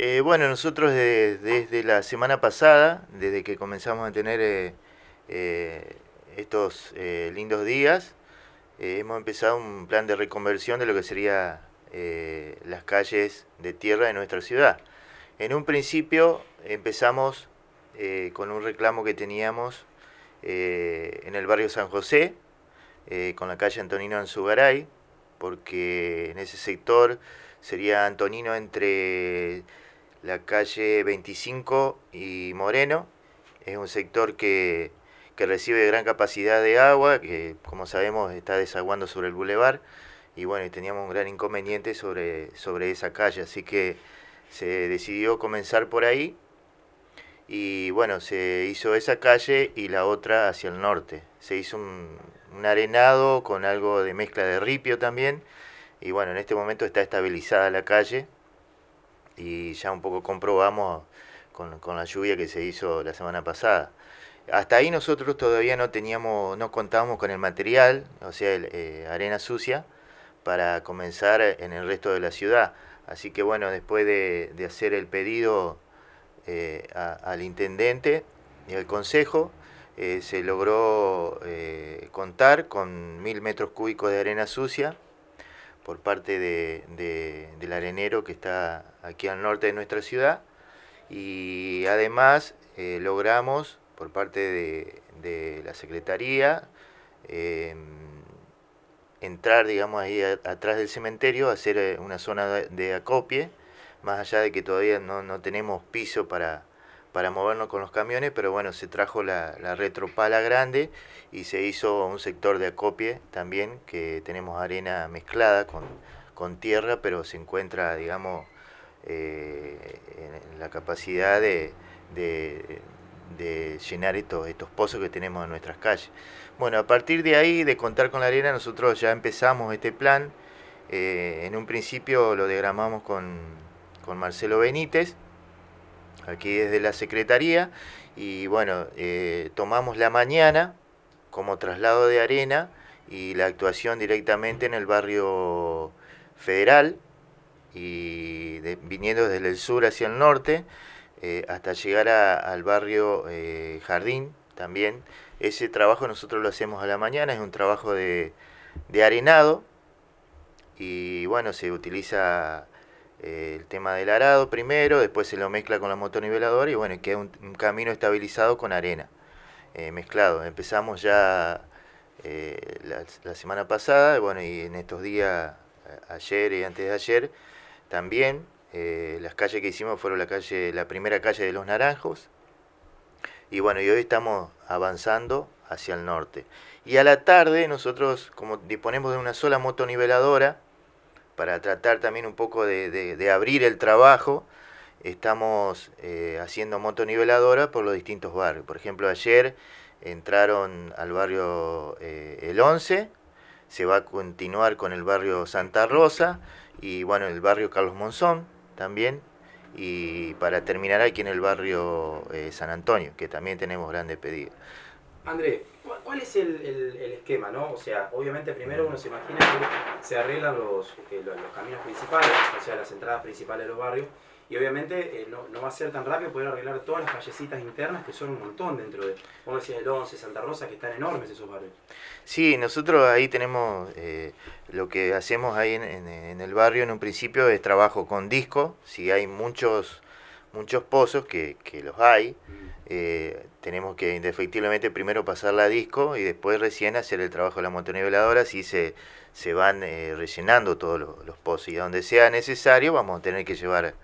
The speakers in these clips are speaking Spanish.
Eh, bueno, nosotros desde la semana pasada, desde que comenzamos a tener eh, eh, estos lindos días, hemos empezado un plan de reconversión de lo que serían las calles de tierra de nuestra ciudad. En un principio empezamos con un reclamo que teníamos en el barrio San José, con la calle Antonino Anzugaray, porque en ese sector sería Antonino entre la calle 25 y Moreno. Es un sector que, recibe gran capacidad de agua, que como sabemos está desaguando sobre el bulevar. Y bueno, teníamos un gran inconveniente sobre, sobre esa calle, así que se decidió comenzar por ahí. Y bueno, se hizo esa calle y la otra hacia el norte. Se hizo un arenado con algo de mezcla de ripio también. Y bueno, en este momento está estabilizada la calle y ya un poco comprobamos con, la lluvia que se hizo la semana pasada. Hasta ahí nosotros todavía no teníamos, no contábamos con el material, o sea, eh, arena sucia, para comenzar en el resto de la ciudad. Así que bueno, después de, hacer el pedido eh, al intendente y al consejo, eh, se logró contar con mil metros cúbicos de arena sucia por parte de, del arenero que está aquí al norte de nuestra ciudad y además eh, logramos por parte de, la Secretaría em, entrar, digamos, ahí atrás del cementerio, hacer eh, una zona de acopie, más allá de que todavía no tenemos piso para, para movernos con los camiones, pero bueno, se trajo la, retropala grande y se hizo un sector de acopie también, que tenemos arena mezclada con, tierra, pero se encuentra, digamos, eh, en la capacidad de, de, llenar estos, estos pozos que tenemos en nuestras calles. Bueno, a partir de ahí, de contar con la arena, nosotros ya empezamos este plan. Eh, en un principio lo degramamos con, con Marcelo Benítez, aquí desde la Secretaría, y bueno, eh, tomamos la mañana como traslado de arena y la actuación directamente en el barrio federal, y viniendo desde el sur hacia el norte, eh, hasta llegar al barrio eh, Jardín también. Ese trabajo nosotros lo hacemos a la mañana, es un trabajo de, de arenado y bueno, se utiliza eh, el tema del arado primero, después se lo mezcla con la motoniveladora y bueno, queda un, camino estabilizado con arena eh, mezclado. Empezamos ya eh, la, la, semana pasada, bueno, y en estos días, ayer y antes de ayer, también las calles que hicimos fueron la, calle, la primera calle de los Naranjos. Y bueno, y hoy estamos avanzando hacia el norte. Y a la tarde nosotros, como disponemos de una sola motoniveladora, para tratar también un poco de, abrir el trabajo, estamos eh, haciendo motoniveladora por los distintos barrios. Por ejemplo, ayer entraron al barrio eh, El 11, se va a continuar con el barrio Santa Rosa y bueno, el barrio Carlos Monzón también. Y para terminar aquí en el barrio eh, San Antonio, que también tenemos grandes pedidos. Andrés. ¿Cuál es el, esquema? ¿no? O sea, obviamente primero uno se imagina que se arreglan los, eh, los, caminos principales, o sea, las entradas principales de los barrios, y obviamente eh, no, va a ser tan rápido poder arreglar todas las callecitas internas que son un montón dentro de, como decías, el 11, Santa Rosa, que están enormes esos barrios. Sí, nosotros ahí tenemos, eh, lo que hacemos ahí en, en, el barrio en un principio es trabajo con disco, si hay muchos muchos pozos, que, que los hay. Mm. Eh, tenemos que indefectiblemente primero pasarla a disco y después recién hacer el trabajo de la motoniveladora, así se, se van eh, rellenando todos los, pozos. Y donde sea necesario vamos a tener que llevar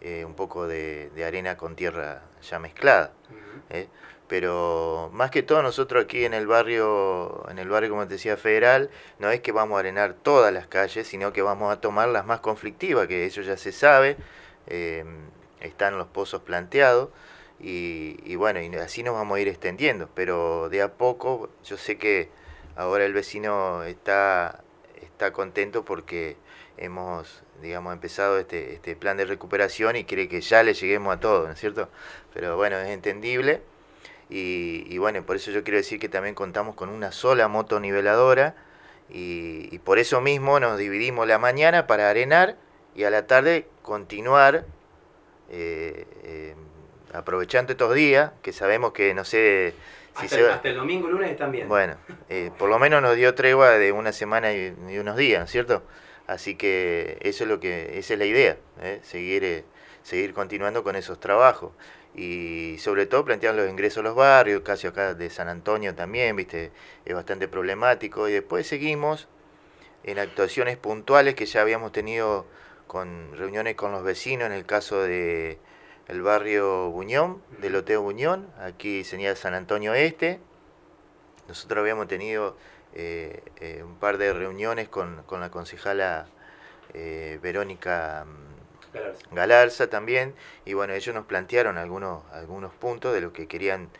eh, un poco de, arena con tierra ya mezclada. Pero más que todo nosotros aquí en el barrio, en el barrio como te decía federal, no es que vamos a arenar todas las calles, sino que vamos a tomar las más conflictivas, que eso ya se sabe están los pozos planteados y, bueno, y así nos vamos a ir extendiendo, pero de a poco yo sé que ahora el vecino está, está contento porque hemos, digamos, empezado este, este plan de recuperación y cree que ya le lleguemos a todo, ¿no es cierto? Pero bueno, es entendible. Y, bueno, por eso yo quiero decir que también contamos con una sola moto niveladora y, y por eso mismo nos dividimos la mañana para arenar y a la tarde continuar eh, em, aprovechando estos días, que sabemos que no sé si hasta, se hasta el domingo, lunes también Bueno, eh, por lo menos nos dio tregua de una semana y, unos días, cierto? Así que eso es lo que, esa es la idea, ¿eh? seguir, seguir continuando con esos trabajos. Y sobre todo plantear los ingresos a los barrios, casi acá de San Antonio también, viste, es bastante problemático. Y después seguimos en actuaciones puntuales que ya habíamos tenido con reuniones con los vecinos, en el caso de el barrio Buñón, del Loteo Buñón, aquí señal San Antonio Este. Nosotros habíamos tenido eh, eh, un par de reuniones con, con la concejala eh, Verónica mm, Galarza. también, y bueno, ellos nos plantearon algunos, algunos puntos de lo que querían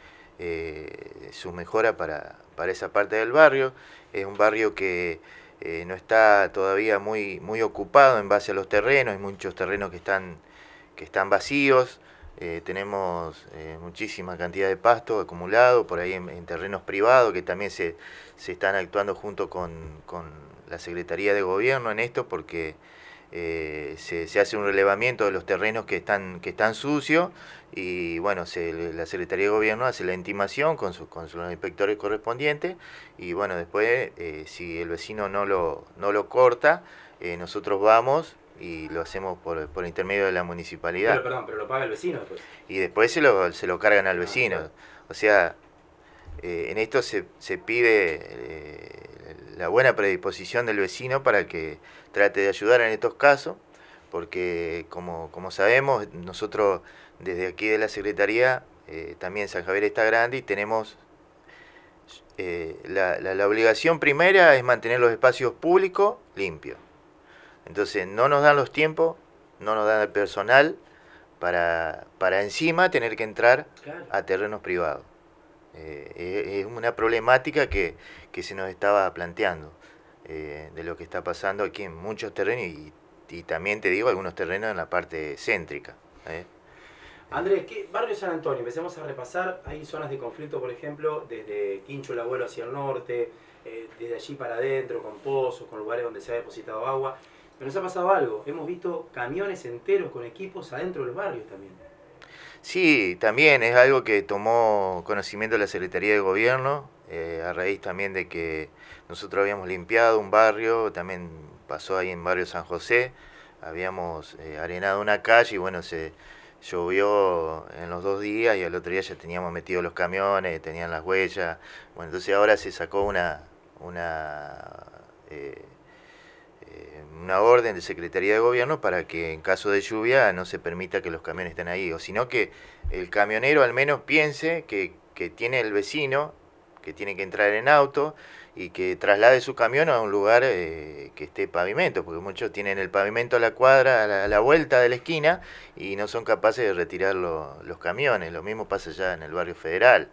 su mejora para, para esa parte del barrio. Es un barrio que eh, no está todavía muy, muy ocupado en base a los terrenos, hay muchos terrenos que están, que están vacíos, eh, tenemos eh, muchísima cantidad de pasto acumulado por ahí en, terrenos privados que también se, se están actuando junto con, la Secretaría de Gobierno en esto porque eh, se, hace un relevamiento de los terrenos que están, que están sucios y bueno, se, la Secretaría de Gobierno hace la intimación con, su, con sus inspectores correspondientes y bueno, después eh, si el vecino no lo, no lo corta, eh, nosotros vamos y lo hacemos por, por intermedio de la municipalidad. perdón, pero lo paga el vecino pues. Y después se lo, se lo cargan al ah, vecino. O sea, en esto se, se pide la buena predisposición del vecino para que trate de ayudar en estos casos, porque como, sabemos, nosotros desde aquí de la Secretaría, eh, también San Javier está grande y tenemos eh, la, la, obligación primera es mantener los espacios públicos limpios. Entonces no nos dan los tiempos, no nos dan el personal para, para encima tener que entrar a terrenos privados. Eh, es una problemática que, se nos estaba planteando eh, de lo que está pasando aquí en muchos terrenos y, y, también te digo algunos terrenos en la parte céntrica. ¿eh? Andrés, ¿qué barrio San Antonio? Empecemos a repasar. Hay zonas de conflicto, por ejemplo, desde Quincho el Abuelo hacia el norte, eh, desde allí para adentro, con pozos, con lugares donde se ha depositado agua. Pero nos ha pasado algo. Hemos visto camiones enteros con equipos adentro de los barrios también. Sí, también es algo que tomó conocimiento la Secretaría de Gobierno, eh, a raíz también de que nosotros habíamos limpiado un barrio, también pasó ahí en barrio San José, habíamos eh, arenado una calle y bueno, se llovió en los dos días y al otro día ya teníamos metidos los camiones, tenían las huellas, bueno, entonces ahora se sacó una... una eh, eh, una orden de Secretaría de Gobierno para que en caso de lluvia no se permita que los camiones estén ahí, o sino que el camionero al menos piense que, que tiene el vecino, que tiene que entrar en auto y que traslade su camión a un lugar eh, que esté pavimento, porque muchos tienen el pavimento a la cuadra, a la, vuelta de la esquina y no son capaces de retirar los camiones, lo mismo pasa ya en el barrio federal.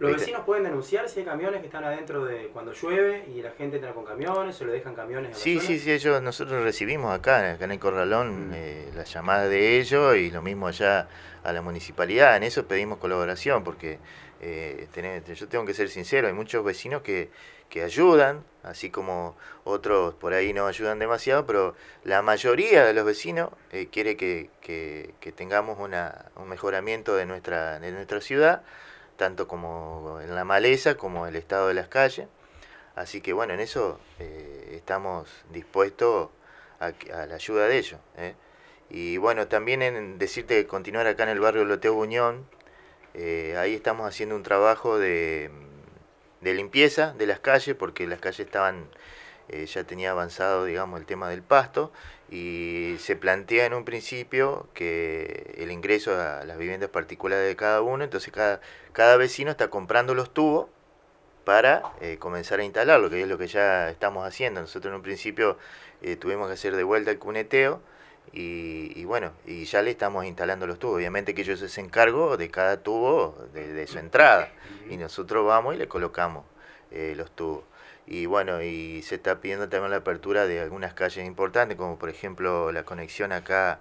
Los este, vecinos pueden denunciar si hay camiones que están adentro de cuando llueve y la gente entra con camiones o le dejan camiones. sí, sí, sí, ellos, nosotros recibimos acá, en el Corralón, la mm. eh, las llamadas de ellos y lo mismo allá a la municipalidad. En eso pedimos colaboración porque eh, yo tengo que ser sincero, hay muchos vecinos que, que ayudan, así como otros por ahí no ayudan demasiado, pero la mayoría de los vecinos eh, quiere que, que tengamos una, un mejoramiento de nuestra, de nuestra ciudad tanto como en la maleza como el estado de las calles. Así que bueno, en eso eh, estamos dispuestos a, la ayuda de ellos. ¿eh? Y bueno, también en decirte que continuar acá en el barrio Loteo Buñón, eh, ahí estamos haciendo un trabajo de, de, limpieza de las calles, porque las calles estaban, ya tenía avanzado, digamos, el tema del pasto, y se plantea en un principio que el ingreso a las viviendas particulares de cada uno, entonces cada, cada vecino está comprando los tubos para eh, comenzar a instalarlo, que es lo que ya estamos haciendo. Nosotros en un principio eh, tuvimos que hacer de vuelta el cuneteo y, y, bueno, y ya le estamos instalando los tubos. Obviamente que ellos se encargó de cada tubo de, de su entrada y nosotros vamos y le colocamos eh, los tubos y bueno, y se está pidiendo también la apertura de algunas calles importantes, como por ejemplo la conexión acá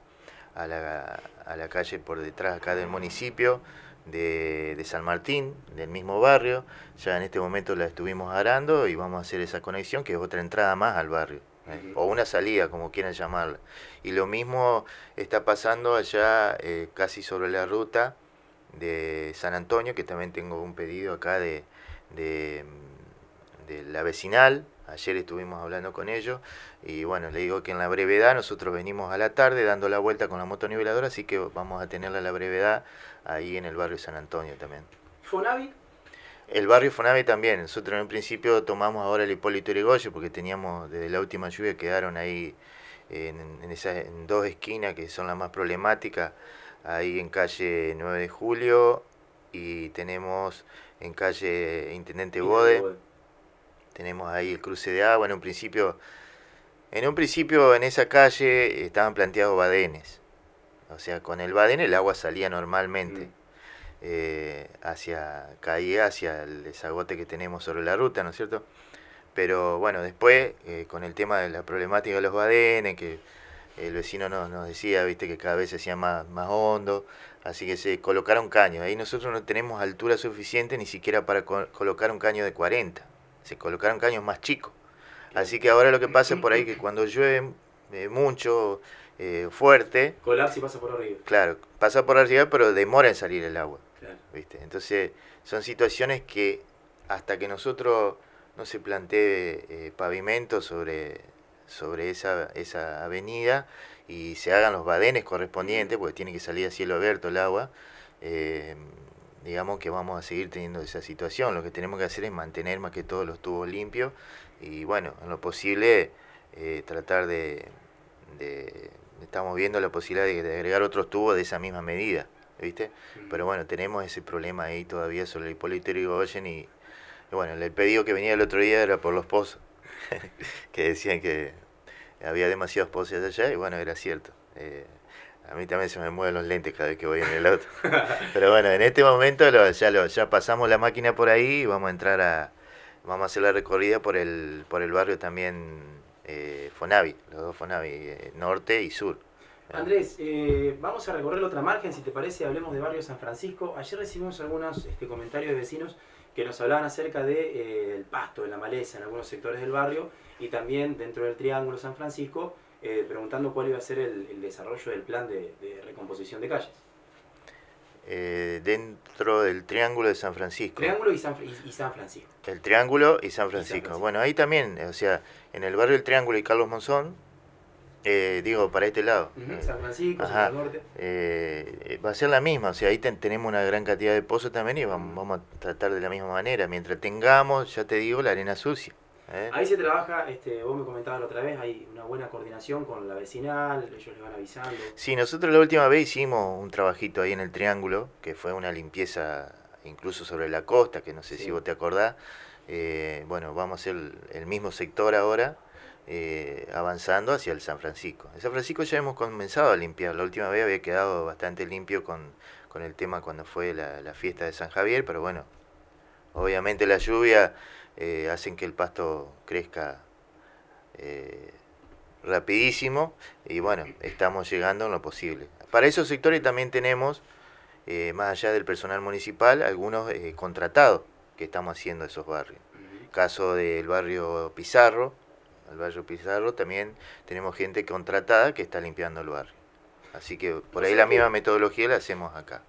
a la, a la calle por detrás acá del municipio de, de, San Martín, del mismo barrio. Ya en este momento la estuvimos arando y vamos a hacer esa conexión, que es otra entrada más al barrio. ¿eh? o una salida, como quieran llamarla. Y lo mismo está pasando allá eh, casi sobre la ruta de San Antonio, que también tengo un pedido acá de de la vecinal, Ayer estuvimos hablando con ellos y bueno, le digo que en la brevedad nosotros venimos a la tarde dando la vuelta con la moto niveladora, así que vamos a tenerla en la brevedad ahí en el barrio San Antonio también. ¿Fonavi? El barrio Fonavi también. Nosotros en un principio tomamos ahora el Hipólito Irigoyen porque teníamos desde la última lluvia quedaron ahí eh, en, esas dos esquinas que son las más problemáticas, ahí en calle 9 de Julio y tenemos en calle Intendente Bode. Tenemos ahí el cruce de agua. En un principio, en un principio en esa calle estaban planteados badenes. O sea, con el baden el agua salía normalmente. Mm. Eh, hacia, caía hacia el desagote que tenemos sobre la ruta, ¿no es cierto? Pero bueno, después, eh, con el tema de la problemática de los badenes, que el vecino nos, decía, viste, que cada vez se hacía más, hondo, así que se colocaron caños. Ahí nosotros no tenemos altura suficiente ni siquiera para colocar un caño de 40 se colocaron caños más chicos. Así que ahora lo que pasa por ahí que cuando llueve eh, mucho, eh, fuerte. Colapsa y pasa por arriba. Claro, pasa por arriba, pero demora en salir el agua. ¿viste? Entonces, son situaciones que hasta que nosotros no se plantee eh, pavimento sobre, sobre esa, esa avenida y se hagan los badenes correspondientes, porque tiene que salir a cielo abierto el agua, digamos que vamos a seguir teniendo esa situación. Lo que tenemos que hacer es mantener más que todos los tubos limpios y bueno, en lo posible eh, tratar de, Estamos viendo la posibilidad de, agregar otros tubos de esa misma medida, ¿viste? Pero bueno, tenemos ese problema ahí todavía sobre el Hipólito y y, y bueno, el pedido que venía el otro día era por los pozos, que decían que había demasiados pozos allá y bueno, era cierto. Eh, a mí también se me mueven los lentes cada vez que voy en el auto. Pero bueno, en este momento ya, ya pasamos la máquina por ahí y vamos a entrar a. Vamos a hacer la recorrida por el, por el barrio también eh, Fonavi, los dos Fonavi, eh, norte y sur. ¿Eh? Andrés, vamos a recorrer otra margen, si te parece, hablemos de barrio San Francisco. Ayer recibimos algunos este, comentarios de vecinos que nos hablaban acerca de, del pasto, de la maleza en algunos sectores del barrio y también dentro del Triángulo San Francisco eh, preguntando cuál iba a ser el, desarrollo del plan de, recomposición de calles. Eh, dentro del Triángulo de San Francisco. Triángulo y San, Francisco. El Triángulo y San Francisco. Bueno, ahí también, o sea, en el barrio del Triángulo y Carlos Monzón, eh, digo, para este lado. San Francisco, Norte. va a ser la misma, o sea, ahí tenemos una gran cantidad de pozos también y vamos, a tratar de la misma manera. Mientras tengamos, ya te digo, la arena sucia. ¿Eh? Ahí se trabaja, este, vos me comentabas la otra vez, hay una buena coordinación con la vecinal, ellos le van avisando. Sí, nosotros la última vez hicimos un trabajito ahí en el Triángulo, que fue una limpieza incluso sobre la costa, que no sé si vos te acordás. Eh, bueno, vamos a hacer el, mismo sector ahora, eh, avanzando hacia el San Francisco. en San Francisco ya hemos comenzado a limpiar, la última vez había quedado bastante limpio con, el tema cuando fue la, la fiesta de San Javier, pero bueno, obviamente la lluvia eh, hacen que el pasto crezca eh, rapidísimo y bueno, estamos llegando en lo posible. Para esos sectores también tenemos, eh, más allá del personal municipal, algunos contratados que estamos haciendo esos barrios. Caso del barrio Pizarro, el barrio Pizarro también tenemos gente contratada que está limpiando el barrio. Así que por ahí la misma metodología la hacemos acá.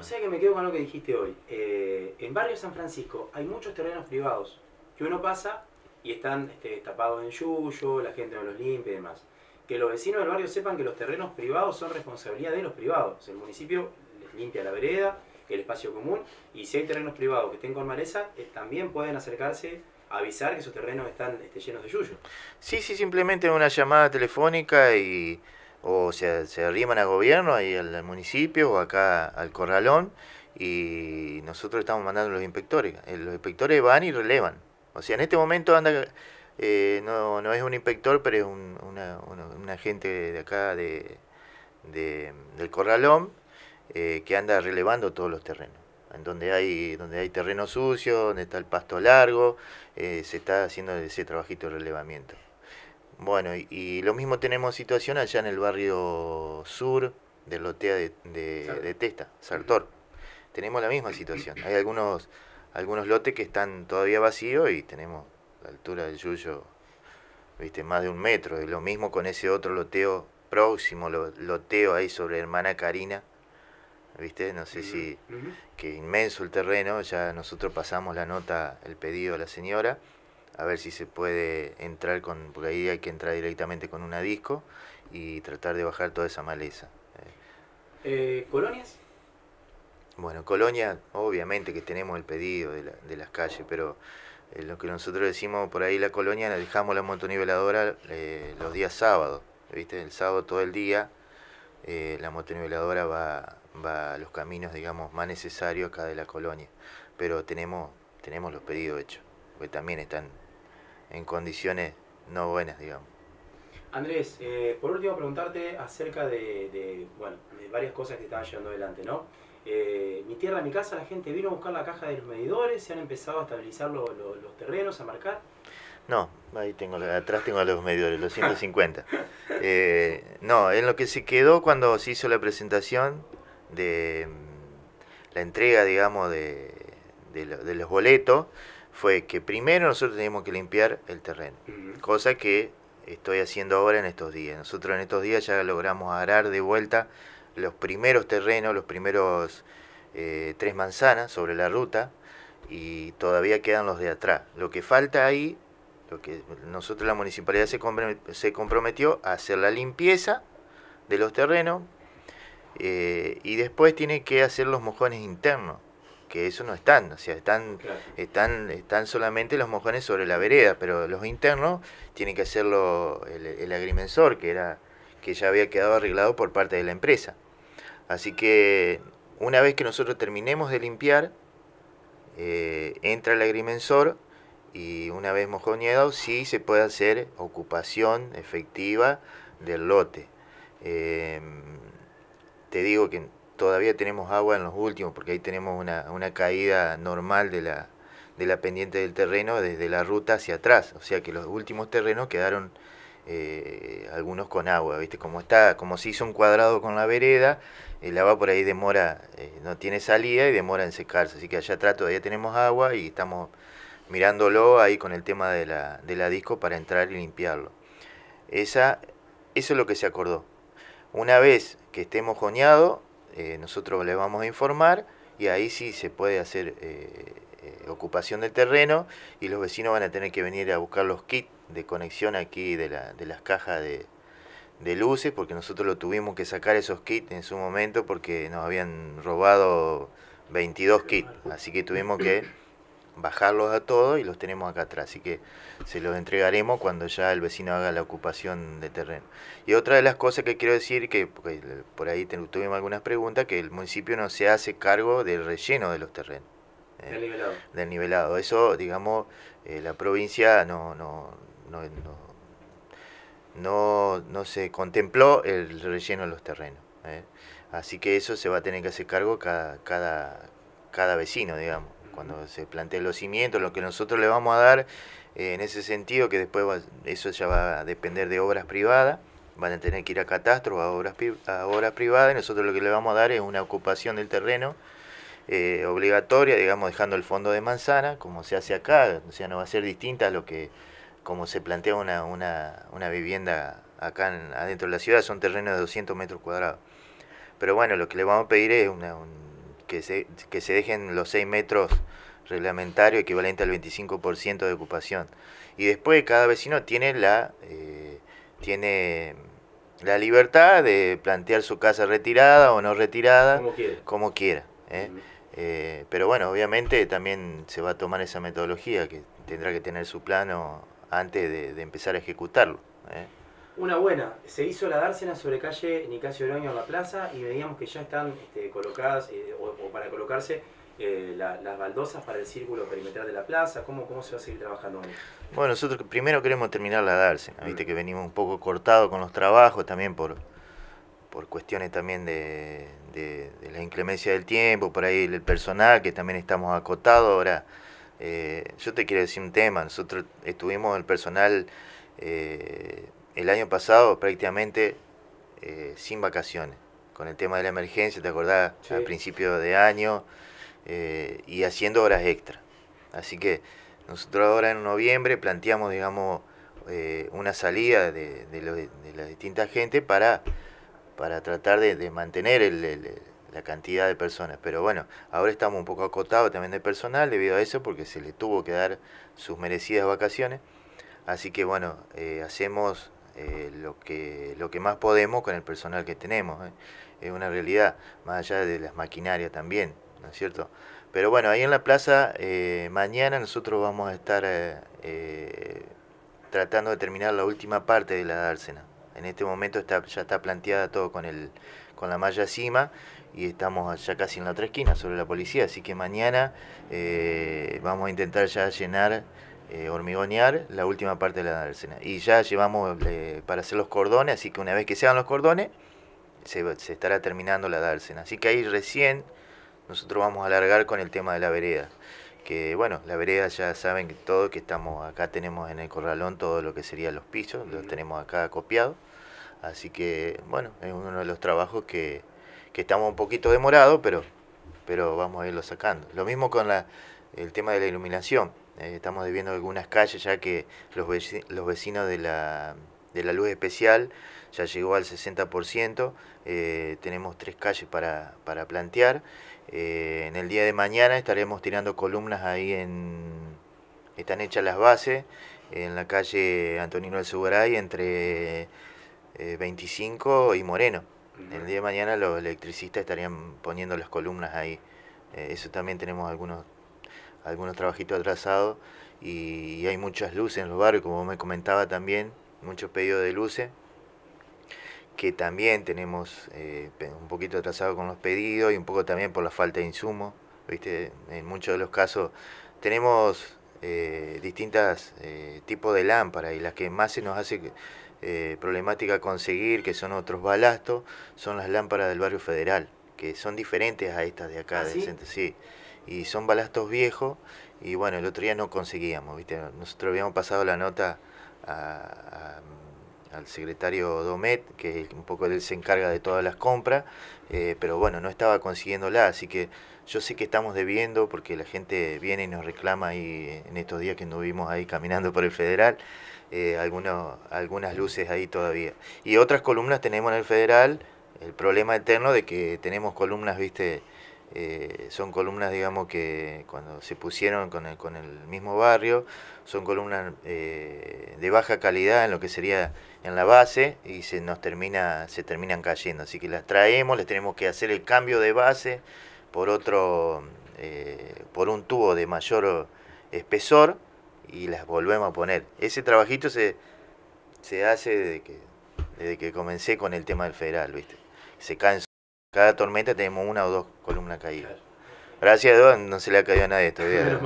O sea que me quedo con lo que dijiste hoy. Eh, en Barrio San Francisco hay muchos terrenos privados que uno pasa y están este, tapados en yuyo, la gente no los limpia y demás. Que los vecinos del barrio sepan que los terrenos privados son responsabilidad de los privados. El municipio les limpia la vereda, el espacio común, y si hay terrenos privados que estén con maleza, eh, también pueden acercarse a avisar que esos terrenos están este, llenos de yuyo. Sí, sí, simplemente una llamada telefónica y o se, se arriman al gobierno ahí al, municipio o acá al corralón y nosotros estamos mandando los inspectores. Eh, los inspectores van y relevan. O sea, en este momento anda, eh, no, no es un inspector, pero es un, una, un agente de acá de, del corralón eh, que anda relevando todos los terrenos. En donde hay, donde hay terreno sucio, donde está el pasto largo, se está haciendo ese trabajito de relevamiento. Bueno, y, lo mismo tenemos situación allá en el barrio sur del Lotea de, de, Testa, Sartor. Tenemos la misma situación. Hay algunos, algunos lotes que están todavía vacíos y tenemos la altura del Yuyo, viste, más de un metro. Y lo mismo con ese otro loteo próximo, loteo ahí sobre Hermana Karina. ¿Viste? No sé si. Que inmenso el terreno, ya nosotros pasamos la nota, el pedido a la señora a ver si se puede entrar con, porque ahí hay que entrar directamente con una disco y tratar de bajar toda esa maleza. Eh, ¿Colonias? Bueno, Colonia, obviamente que tenemos el pedido de, la, las calles, pero eh, lo que nosotros decimos por ahí, la colonia, la dejamos la motoniveladora eh, los días sábados, ¿viste? El sábado todo el día, la motoniveladora va, a los caminos, digamos, más necesarios acá de la colonia, pero tenemos, tenemos los pedidos hechos que también están en condiciones no buenas, digamos. Andrés, eh, por último preguntarte acerca de, bueno, de varias cosas que estaban llevando adelante, ¿no? Eh, mi tierra, mi casa, la gente vino a buscar la caja de los medidores, se han empezado a estabilizar los terrenos, a marcar. No, ahí tengo, atrás tengo los medidores, los 150. Eh, no, en lo que se quedó cuando se hizo la presentación de mm, la entrega, digamos, de, de los boletos, fue que primero nosotros teníamos que limpiar el terreno, cosa que estoy haciendo ahora en estos días. Nosotros en estos días ya logramos arar de vuelta los primeros terrenos, los primeros eh, tres manzanas sobre la ruta y todavía quedan los de atrás. Lo que falta ahí, lo que nosotros la municipalidad se, se comprometió a hacer la limpieza de los terrenos eh, y después tiene que hacer los mojones internos que eso no están, o sea, están, están, están solamente los mojones sobre la vereda, pero los internos tienen que hacerlo el, agrimensor, que era que ya había quedado arreglado por parte de la empresa. Así que una vez que nosotros terminemos de limpiar, eh, entra el agrimensor y una vez mojoneado, sí se puede hacer ocupación efectiva del lote. Eh, te digo que todavía tenemos agua en los últimos, porque ahí tenemos una, caída normal de la, pendiente del terreno desde la ruta hacia atrás. O sea que los últimos terrenos quedaron eh, algunos con agua, ¿viste? Como está, como se hizo un cuadrado con la vereda, el agua por ahí demora, eh, no tiene salida y demora en secarse. Así que allá atrás todavía tenemos agua y estamos mirándolo ahí con el tema de la, disco para entrar y limpiarlo. Esa, eso es lo que se acordó. Una vez que estemos mojoneado, eh, nosotros le vamos a informar y ahí sí se puede hacer eh, eh, ocupación del terreno y los vecinos van a tener que venir a buscar los kits de conexión aquí de, la, de las cajas de, de luces, porque nosotros lo tuvimos que sacar esos kits en su momento porque nos habían robado 22 kits, así que tuvimos que bajarlos a todos y los tenemos acá atrás. Así que se los entregaremos cuando ya el vecino haga la ocupación de terreno. Y otra de las cosas que quiero decir, que por ahí tuvimos algunas preguntas, que el municipio no se hace cargo del relleno de los terrenos. ¿eh? del, nivelado. del nivelado. Eso, digamos, eh, la provincia no, no, no, no no, se contempló el relleno de los terrenos. ¿eh? Así que eso se va a tener que hacer cargo cada, cada, cada vecino, digamos cuando se plantea los cimientos, lo que nosotros le vamos a dar eh, en ese sentido, que después eso ya va a depender de obras privadas, van a tener que ir a catastro, a obras, a obras privadas, y nosotros lo que le vamos a dar es una ocupación del terreno eh, obligatoria, digamos, dejando el fondo de manzana, como se hace acá, o sea, no va a ser distinta a lo que, como se plantea una, una, una vivienda acá adentro de la ciudad, son terrenos de 200 metros cuadrados. Pero bueno, lo que le vamos a pedir es una, que se, que se dejen los 6 metros reglamentarios, equivalente al 25% de ocupación. Y después cada vecino tiene la, eh, tiene la libertad de plantear su casa retirada o no retirada, como quiera. ¿eh? Eh, pero bueno, obviamente también se va a tomar esa metodología que tendrá que tener su plano antes de, de empezar a ejecutarlo. Una buena, se hizo la dársena sobre calle Nicasio Oroño en la plaza y veíamos que ya están este, colocadas, eh, o, para colocarse, eh, las baldosas para el círculo perimetral de la plaza. ¿Cómo, cómo se va a seguir trabajando Bueno, nosotros primero queremos terminar la dársena, viste mm. que venimos un poco cortados con los trabajos también por, por cuestiones también de, de, la inclemencia del tiempo, por ahí el personal, que también estamos acotados. Ahora, eh, yo te quiero decir un tema, nosotros estuvimos el personal el año pasado prácticamente eh, sin vacaciones, con el tema de la emergencia, te acordás, al principio de año, eh, y haciendo horas extra. Así que nosotros ahora en noviembre planteamos, digamos, eh, una salida de, de, distinta gente para, para tratar de, mantener la cantidad de personas. Pero bueno, ahora estamos un poco acotados también de personal debido a eso, porque se le tuvo que dar sus merecidas vacaciones. Así que bueno, hacemos eh, lo, que, lo que más podemos con el personal que tenemos. ¿eh? Es una realidad, más allá de las maquinarias también, ¿no es cierto? Pero bueno, ahí en la plaza, eh, mañana nosotros vamos a estar tratando de terminar la última parte de la dársena. En este momento está, ya está planteada todo con, el, con la malla cima y estamos ya casi en la otra esquina sobre la policía, así que mañana vamos a intentar ya llenar eh, hormigonear la última parte de la dársena. Y ya llevamos eh, para hacer los cordones, así que una vez que sean los cordones, se, estará terminando la dársena. Así que ahí recién nosotros vamos a alargar con el tema de la vereda. Que bueno, la vereda ya saben que todo que estamos acá, tenemos en el corralón todo lo que sería los pisos, los tenemos acá copiados. Así que bueno, es uno de los trabajos que, que estamos un poquito demorados, pero, pero vamos a irlo sacando. Lo mismo con la, el tema de la iluminación eh, estamos viendo algunas calles ya que los, los vecinos de la, de la luz especial ya llegó al 60%. Eh, tenemos tres calles para, plantear. Eh, en el día de mañana estaremos tirando columnas ahí en... Están hechas las bases en la calle Antonino del Subaray entre 25 y Moreno. El día de mañana los electricistas estarían poniendo las columnas ahí. eso también tenemos algunos algunos trabajitos atrasados y, hay muchas luces en los barrios, como me comentaba también, muchos pedidos de luces, que también tenemos eh, un poquito atrasado con los pedidos y un poco también por la falta de insumos, ¿viste? En muchos de los casos tenemos eh, distintos eh, tipos de lámparas y las que más se nos hace eh, problemática conseguir, que son otros balastos, son las lámparas del barrio federal, que son diferentes a estas de acá, ¿Ah, centro. Sí y son balastos viejos y bueno, el otro día no conseguíamos, ¿viste? Nosotros habíamos pasado la nota al secretario Domet, que un poco él se encarga de todas las compras, eh, pero bueno, no estaba consiguiéndola, así que yo sé que estamos debiendo porque la gente viene y nos reclama ahí en estos días que nos vimos ahí caminando por el federal. Eh, algunos, algunas luces ahí todavía. Y otras columnas tenemos en el federal, el problema eterno de que tenemos columnas, viste, eh, son columnas, digamos, que cuando se pusieron con el, con el mismo barrio, son columnas eh, de baja calidad en lo que sería en la base y se nos termina, se terminan cayendo. Así que las traemos, les tenemos que hacer el cambio de base por otro, eh, por un tubo de mayor espesor y las volvemos a poner. Ese trabajito se, se hace desde que, desde que comencé con el tema del federal, ¿viste? Se cansa cada tormenta tenemos una o dos columnas caídas. Gracias a no se le ha caído a nadie todavía.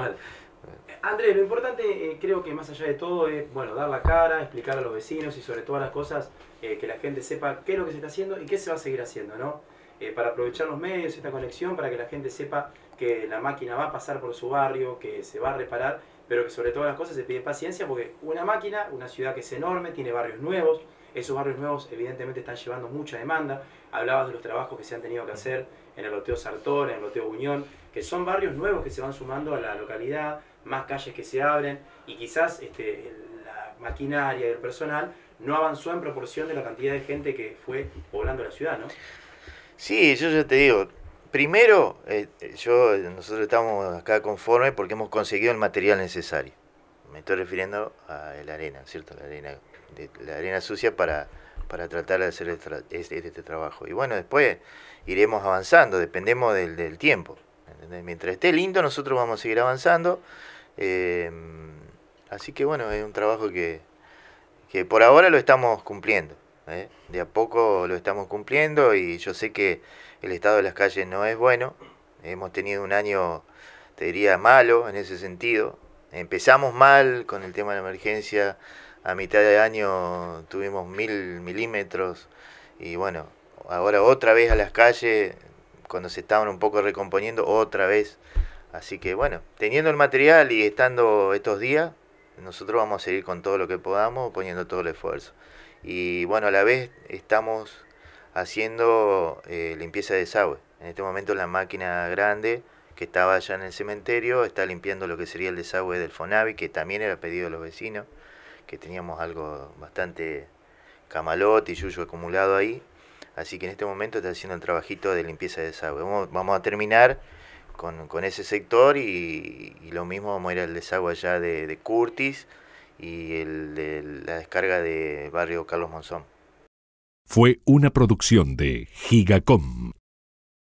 Andrés, lo importante eh, creo que más allá de todo es bueno dar la cara, explicar a los vecinos y sobre todas las cosas eh, que la gente sepa qué es lo que se está haciendo y qué se va a seguir haciendo, ¿no? Eh, para aprovechar los medios, esta conexión, para que la gente sepa que la máquina va a pasar por su barrio, que se va a reparar, pero que sobre todas las cosas se pide paciencia porque una máquina, una ciudad que es enorme, tiene barrios nuevos, esos barrios nuevos evidentemente están llevando mucha demanda, hablabas de los trabajos que se han tenido que hacer en el Loteo Sartor, en el Loteo Unión, que son barrios nuevos que se van sumando a la localidad, más calles que se abren y quizás este, la maquinaria y el personal no avanzó en proporción de la cantidad de gente que fue poblando la ciudad, ¿no? Sí, yo ya te digo, primero, eh, yo, nosotros estamos acá conformes porque hemos conseguido el material necesario. Me estoy refiriendo a la arena, ¿cierto? La arena, de, la arena sucia para para tratar de hacer este, este, trabajo. Y bueno, después iremos avanzando, dependemos del, tiempo. Mientras esté lindo, nosotros vamos a seguir avanzando. Em, así que bueno, es un trabajo que, por ahora lo estamos cumpliendo. ¿eh? De a poco lo estamos cumpliendo y yo sé que el estado de las calles no es bueno. Hemos tenido un año, te diría, malo en ese sentido. Empezamos mal con el tema de la emergencia a mitad de año tuvimos mil milímetros y bueno, ahora otra vez a las calles, cuando se estaban un poco recomponiendo, otra vez. Así que bueno, teniendo el material y estando estos días, nosotros vamos a seguir con todo lo que podamos, poniendo todo el esfuerzo. Y bueno, a la vez estamos haciendo eh, limpieza de desagüe. En este momento la máquina grande que estaba allá en el cementerio está limpiando lo que sería el desagüe del Fonavi, que también era pedido de los vecinos que teníamos algo bastante camalote y yuyo acumulado ahí. Así que en este momento está haciendo el trabajito de limpieza de desagüe. Vamos, a terminar con, ese sector y, lo mismo vamos a ir al desagüe allá de, de Curtis y el, de la descarga de barrio Carlos Monzón. Fue una producción de Gigacom.